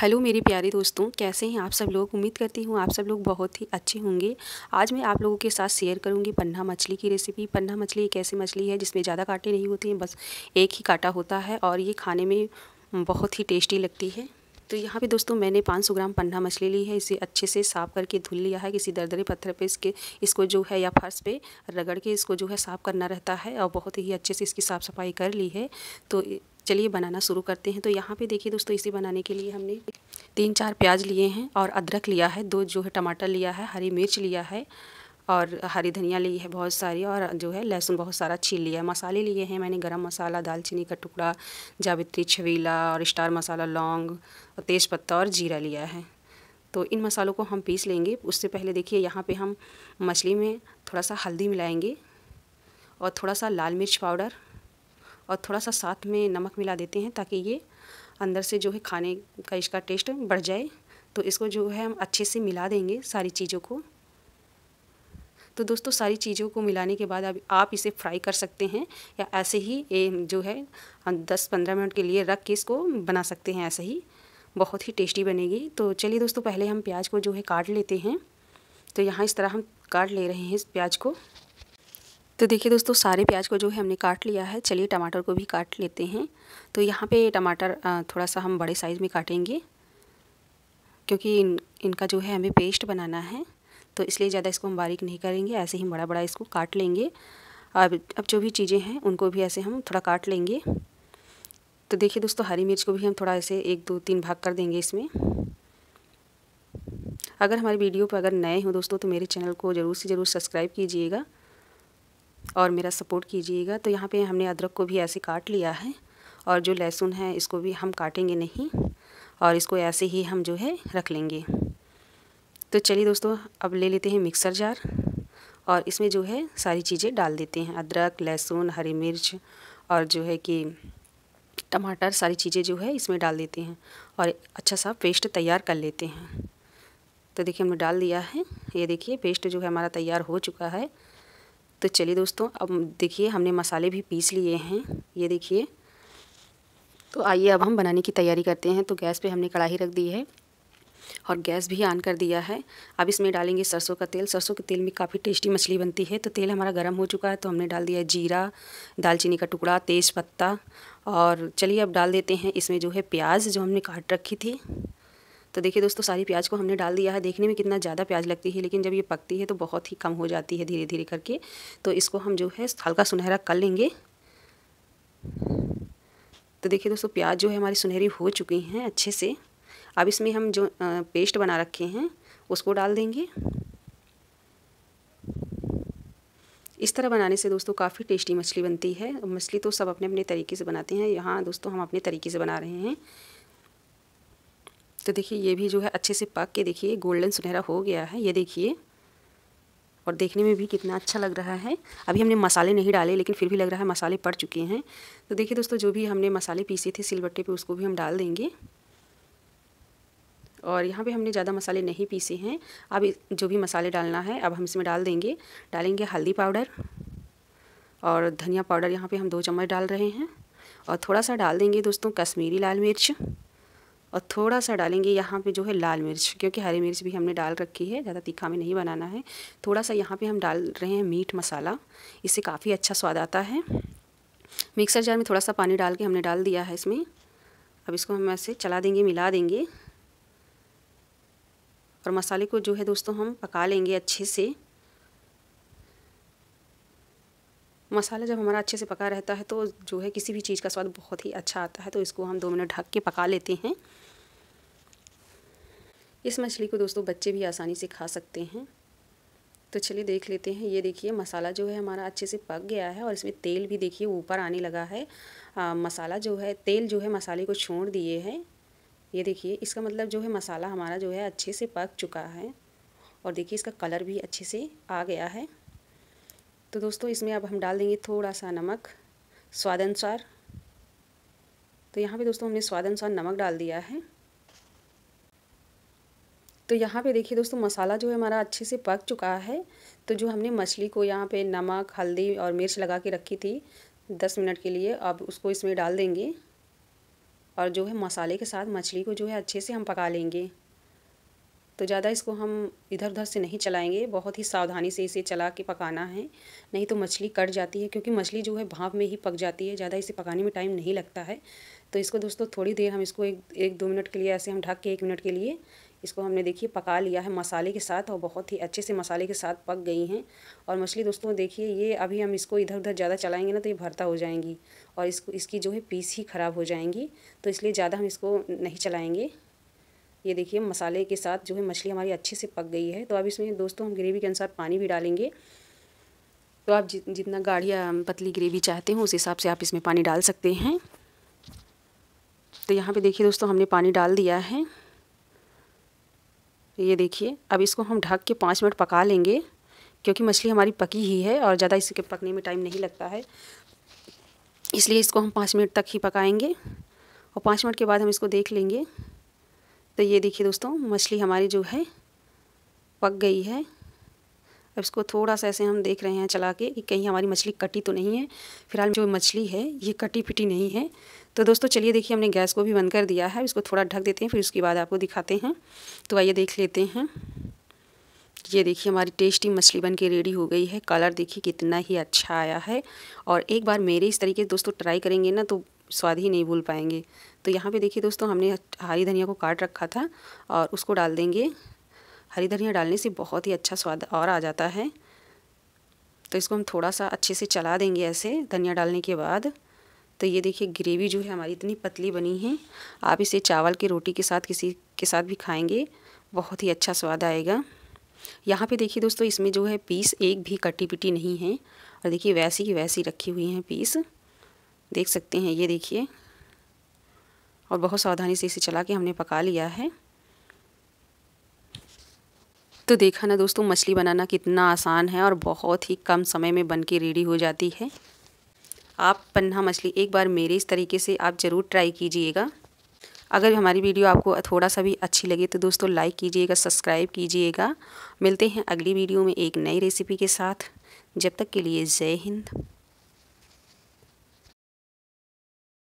hello मेरे प्यारे दोस्तों कैसे हैं आप सब लोग उम्मीद करती हूँ आप सब लोग बहुत ही अच्छे होंगे आज मैं आप लोगों के साथ शेयर करूँगी पन्ना मछली की रेसिपी पन्ना मछली एक ऐसी मछली है जिसमें ज़्यादा कांटे नहीं होते हैं बस एक ही कांटा होता है और ये खाने में बहुत ही टेस्टी लगती है तो यहाँ पे दोस्तों मैंने 500 ग्राम पन्ना मछली ली है इसे अच्छे से साफ करके धुल लिया है किसी दरदरे पत्थर पे इसके इसको जो है या फर्श पे रगड़ के इसको जो है साफ़ करना रहता है और बहुत ही अच्छे से इसकी साफ़ सफाई कर ली है तो चलिए बनाना शुरू करते हैं तो यहाँ पे देखिए दोस्तों इसे बनाने के लिए हमने तीन चार प्याज लिए हैं और अदरक लिया है दो जो है टमाटर लिया है हरी मिर्च लिया है और हरी धनिया ली है बहुत सारी और जो है लहसुन बहुत सारा छील लिया है मसाले लिए हैं मैंने गरम मसाला दालचीनी का टुकड़ा जावित्री छवीला और स्टार मसाला लौंग और तेज़पत्ता और जीरा लिया है तो इन मसालों को हम पीस लेंगे उससे पहले देखिए यहाँ पे हम मछली में थोड़ा सा हल्दी मिलाएंगे और थोड़ा सा लाल मिर्च पाउडर और थोड़ा सा साथ में नमक मिला देते हैं ताकि ये अंदर से जो है खाने का इसका टेस्ट बढ़ जाए तो इसको जो है हम अच्छे से मिला देंगे सारी चीज़ों को तो दोस्तों सारी चीज़ों को मिलाने के बाद अब आप इसे फ्राई कर सकते हैं या ऐसे ही ये जो है अं, दस पंद्रह मिनट के लिए रख के इसको बना सकते हैं ऐसे ही बहुत ही टेस्टी बनेगी तो चलिए दोस्तों पहले हम प्याज को जो है काट लेते हैं तो यहाँ इस तरह हम काट ले रहे हैं इस प्याज को तो देखिए दोस्तों सारे प्याज को जो है हमने काट लिया है चलिए टमाटर को भी काट लेते हैं तो यहाँ पे टमाटर थोड़ा सा हम बड़े साइज़ में काटेंगे क्योंकि इन इनका जो है हमें पेस्ट बनाना है तो इसलिए ज़्यादा इसको हम बारीक नहीं करेंगे ऐसे ही बड़ा बड़ा इसको काट लेंगे अब अब जो भी चीज़ें हैं उनको भी ऐसे हम थोड़ा काट लेंगे तो देखिए दोस्तों हरी मिर्च को भी हम थोड़ा ऐसे एक दो तीन भाग कर देंगे इसमें अगर हमारी वीडियो पर अगर नए हो दोस्तों तो मेरे चैनल को ज़रूर से ज़रूर सब्सक्राइब कीजिएगा और मेरा सपोर्ट कीजिएगा तो यहाँ पे हमने अदरक को भी ऐसे काट लिया है और जो लहसुन है इसको भी हम काटेंगे नहीं और इसको ऐसे ही हम जो है रख लेंगे तो चलिए दोस्तों अब ले लेते हैं मिक्सर जार और इसमें जो है सारी चीज़ें डाल देते हैं अदरक लहसुन हरी मिर्च और जो है कि टमाटर सारी चीज़ें जो है इसमें डाल देते हैं और अच्छा सा पेस्ट तैयार कर लेते हैं तो देखिए हमने डाल दिया है ये देखिए पेस्ट जो है हमारा तैयार हो चुका है तो चलिए दोस्तों अब देखिए हमने मसाले भी पीस लिए हैं ये देखिए तो आइए अब हम बनाने की तैयारी करते हैं तो गैस पे हमने कढ़ाई रख दी है और गैस भी ऑन कर दिया है अब इसमें डालेंगे सरसों का तेल सरसों के तेल में काफ़ी टेस्टी मछली बनती है तो तेल हमारा गर्म हो चुका है तो हमने डाल दिया जीरा दालचीनी का टुकड़ा पत्ता और चलिए अब डाल देते हैं इसमें जो है प्याज जो हमने काट रखी थी तो देखिए दोस्तों सारी प्याज को हमने डाल दिया है देखने में कितना ज़्यादा प्याज लगती है लेकिन जब ये पकती है तो बहुत ही कम हो जाती है धीरे धीरे करके तो इसको हम जो है हल्का सुनहरा कर लेंगे तो देखिए दोस्तों प्याज जो है हमारी सुनहरी हो चुकी हैं अच्छे से अब इसमें हम जो पेस्ट बना रखे हैं उसको डाल देंगे इस तरह बनाने से दोस्तों काफ़ी टेस्टी मछली बनती है मछली तो सब अपने अपने तरीके से बनाते हैं यहाँ दोस्तों हम अपने तरीके से बना रहे हैं तो देखिए ये भी जो है अच्छे से पक के देखिए गोल्डन सुनहरा हो गया है ये देखिए और देखने में भी कितना अच्छा लग रहा है अभी हमने मसाले नहीं डाले लेकिन फिर भी लग रहा है मसाले पड़ चुके हैं तो देखिए दोस्तों जो भी हमने मसाले पीसे थे सिलबट्टे पे उसको भी हम डाल देंगे और यहाँ पे हमने ज़्यादा मसाले नहीं पीसे हैं अब जो भी मसाले डालना है अब हम इसमें डाल देंगे डालेंगे हल्दी पाउडर और धनिया पाउडर यहाँ पर हम दो चम्मच डाल रहे हैं और थोड़ा सा डाल देंगे दोस्तों कश्मीरी लाल मिर्च और थोड़ा सा डालेंगे यहाँ पे जो है लाल मिर्च क्योंकि हरी मिर्च भी हमने डाल रखी है ज़्यादा तीखा में नहीं बनाना है थोड़ा सा यहाँ पे हम डाल रहे हैं मीट मसाला इससे काफ़ी अच्छा स्वाद आता है मिक्सर जार में थोड़ा सा पानी डाल के हमने डाल दिया है इसमें अब इसको हम ऐसे चला देंगे मिला देंगे और मसाले को जो है दोस्तों हम पका लेंगे अच्छे से मसाला जब हमारा अच्छे से पका रहता है तो जो है किसी भी चीज़ का स्वाद बहुत ही अच्छा आता है तो इसको हम दो मिनट ढक के पका लेते हैं इस मछली को दोस्तों बच्चे भी आसानी से खा सकते हैं तो चलिए देख लेते हैं ये देखिए मसाला जो है हमारा अच्छे से पक गया है और इसमें तेल भी देखिए ऊपर आने लगा है आ, मसाला जो है तेल जो है मसाले को छोड़ दिए हैं ये देखिए इसका मतलब जो है मसाला हमारा जो है अच्छे से पक चुका है और देखिए इसका कलर भी अच्छे से आ गया है तो दोस्तों इसमें अब हम डाल देंगे थोड़ा सा नमक स्वाद अनुसार तो यहाँ पे दोस्तों हमने स्वाद अनुसार नमक डाल दिया है तो यहाँ पे देखिए दोस्तों मसाला जो है हमारा अच्छे से पक चुका है तो जो हमने मछली को यहाँ पे नमक हल्दी और मिर्च लगा के रखी थी दस मिनट के लिए अब उसको इसमें डाल देंगे और जो है मसाले के साथ मछली को जो है अच्छे से हम पका लेंगे तो ज़्यादा इसको हम इधर उधर से नहीं चलाएंगे बहुत ही सावधानी से इसे चला के पकाना है नहीं तो मछली कट जाती है क्योंकि मछली जो है भाप में ही पक जाती है ज़्यादा इसे पकाने में टाइम नहीं लगता है तो इसको दोस्तों थोड़ी देर हम इसको एक एक दो मिनट के लिए ऐसे हम ढक के एक मिनट के लिए इसको हमने देखिए पका लिया है मसाले के साथ और बहुत ही अच्छे से मसाले के साथ पक गई हैं और मछली दोस्तों देखिए ये अभी हम इसको इधर उधर ज़्यादा चलाएंगे ना तो ये भरता हो जाएंगी और इसको इसकी जो है पीस ही ख़राब हो जाएंगी तो इसलिए ज़्यादा हम इसको नहीं चलाएँगे ये देखिए मसाले के साथ जो है मछली हमारी अच्छे से पक गई है तो अब इसमें दोस्तों हम ग्रेवी के अनुसार पानी भी डालेंगे तो आप जितना गाढ़िया पतली ग्रेवी चाहते हैं उस हिसाब से आप इसमें पानी डाल सकते हैं तो यहाँ पे देखिए दोस्तों हमने पानी डाल दिया है ये देखिए अब इसको हम ढक के पाँच मिनट पका लेंगे क्योंकि मछली हमारी पकी ही है और ज़्यादा इसके पकने में टाइम नहीं लगता है इसलिए इसको हम पाँच मिनट तक ही पकाएंगे और पाँच मिनट के बाद हम इसको देख लेंगे तो ये देखिए दोस्तों मछली हमारी जो है पक गई है अब इसको थोड़ा सा ऐसे हम देख रहे हैं चला के कि कहीं हमारी मछली कटी तो नहीं है फिलहाल जो मछली है ये कटी पिटी नहीं है तो दोस्तों चलिए देखिए हमने गैस को भी बंद कर दिया है इसको थोड़ा ढक देते हैं फिर उसके बाद आपको दिखाते हैं तो आइए देख लेते हैं ये देखिए हमारी टेस्टी मछली बन के रेडी हो गई है कलर देखिए कितना ही अच्छा आया है और एक बार मेरे इस तरीके दोस्तों ट्राई करेंगे ना तो स्वाद ही नहीं भूल पाएंगे तो यहाँ पे देखिए दोस्तों हमने हरी धनिया को काट रखा था और उसको डाल देंगे हरी धनिया डालने से बहुत ही अच्छा स्वाद और आ जाता है तो इसको हम थोड़ा सा अच्छे से चला देंगे ऐसे धनिया डालने के बाद तो ये देखिए ग्रेवी जो है हमारी इतनी पतली बनी है आप इसे चावल की रोटी के साथ किसी के साथ भी खाएंगे बहुत ही अच्छा स्वाद आएगा यहाँ पे देखिए दोस्तों इसमें जो है पीस एक भी कटी पिटी नहीं है और देखिए वैसी की वैसी रखी हुई हैं पीस देख सकते हैं ये देखिए और बहुत सावधानी से इसे चला के हमने पका लिया है तो देखा ना दोस्तों मछली बनाना कितना आसान है और बहुत ही कम समय में बन के रेडी हो जाती है आप पन्ना मछली एक बार मेरे इस तरीके से आप ज़रूर ट्राई कीजिएगा अगर हमारी वीडियो आपको थोड़ा सा भी अच्छी लगे तो दोस्तों लाइक कीजिएगा सब्सक्राइब कीजिएगा मिलते हैं अगली वीडियो में एक नई रेसिपी के साथ जब तक के लिए जय हिंद